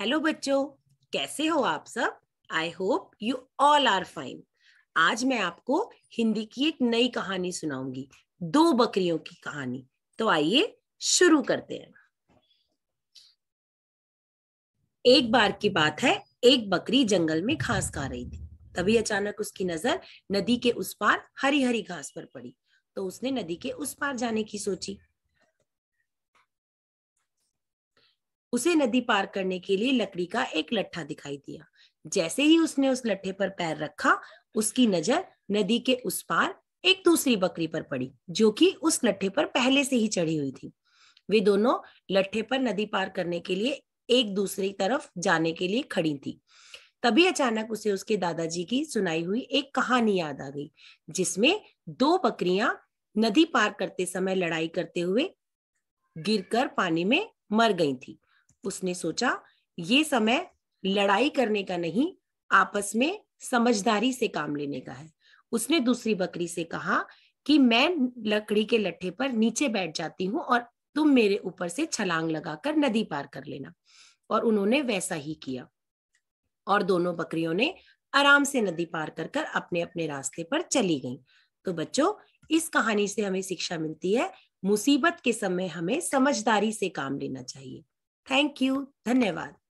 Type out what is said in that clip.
Hello बच्चों कैसे हो आप सब I hope you all are fine आज मैं आपको हिंदी की एक नई कहानी सुनाऊंगी दो बकरियों की कहानी तो आइए शुरू करते हैं एक बार की बात है एक बकरी जंगल में घास खा रही थी तभी अचानक उसकी नजर नदी के उस पार हरी हरी घास पर पड़ी तो उसने नदी के उस पार जाने की सोची उसे नदी पार करने के लिए लकड़ी का एक लट्ठा दिखाई दिया जैसे ही उसने उस लट्ठे पर पैर रखा उसकी नजर नदी के उस पार एक दूसरी बकरी पर पड़ी जो कि उस लट्ठे पर पहले से ही चढ़ी हुई थी वे दोनों लट्ठे पर नदी पार करने के लिए एक दूसरी तरफ जाने के लिए खड़ी थी तभी अचानक उसे उसके दादाजी की सुनाई हुई एक कहानी याद आ गई जिसमें दो बकरियां नदी पार करते समय लड़ाई करते हुए गिरकर पानी में मर गई थी उसने सोचा ये समय लड़ाई करने का नहीं आपस में समझदारी से काम लेने का है उसने दूसरी बकरी से कहा कि मैं लकड़ी के लट्ठे पर नीचे बैठ जाती हूँ और तुम मेरे ऊपर से छलांग लगाकर नदी पार कर लेना और उन्होंने वैसा ही किया और दोनों बकरियों ने आराम से नदी पार कर कर अपने अपने रास्ते पर चली गईं। तो बच्चों इस कहानी से हमें शिक्षा मिलती है मुसीबत के समय हमें समझदारी से काम लेना चाहिए थैंक यू धन्यवाद